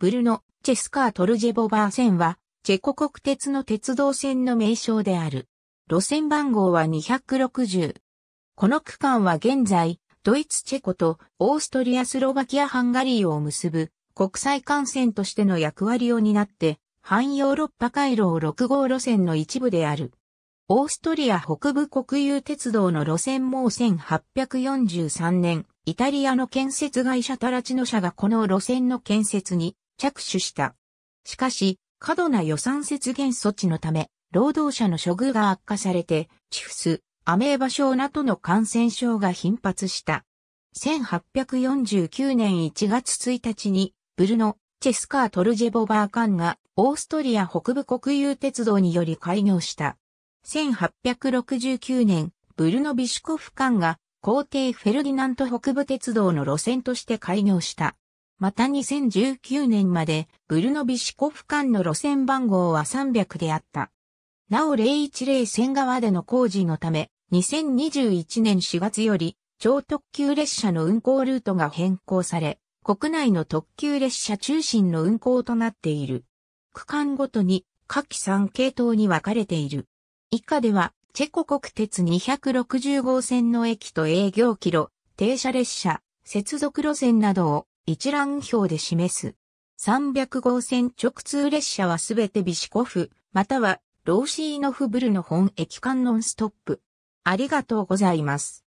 ブルノ・チェスカー・トルジェボバー線は、チェコ国鉄の鉄道線の名称である。路線番号は260。この区間は現在、ドイツ・チェコとオーストリア・スロバキア・ハンガリーを結ぶ国際幹線としての役割を担って、汎ヨーロッパ回廊6号路線の一部である。オーストリア北部国有鉄道の路線も1843年、イタリアの建設会社タラチノ社がこの路線の建設に着手した。しかし、過度な予算節減措置のため、労働者の処遇が悪化されて、チフス、アメーバ症などの感染症が頻発した。1849年1月1日に、ブルノ、チェスカー・トルジェボバーカンが、オーストリア北部国有鉄道により開業した。1869年、ブルノ・ビシュコフカンが、皇帝フェルディナント北部鉄道の路線として開業した。また2019年までブルノビシコフ間の路線番号は300であった。なお010線側での工事のため、2021年4月より超特急列車の運行ルートが変更され、国内の特急列車中心の運行となっている。区間ごとに下記3系統に分かれている。以下では、チェコ国鉄260号線の駅と営業キロ、停車列車、接続路線などを一覧表で示す。300号線直通列車はすべてビシコフ、またはローシーノフブルの本駅間ノンストップ。ありがとうございます。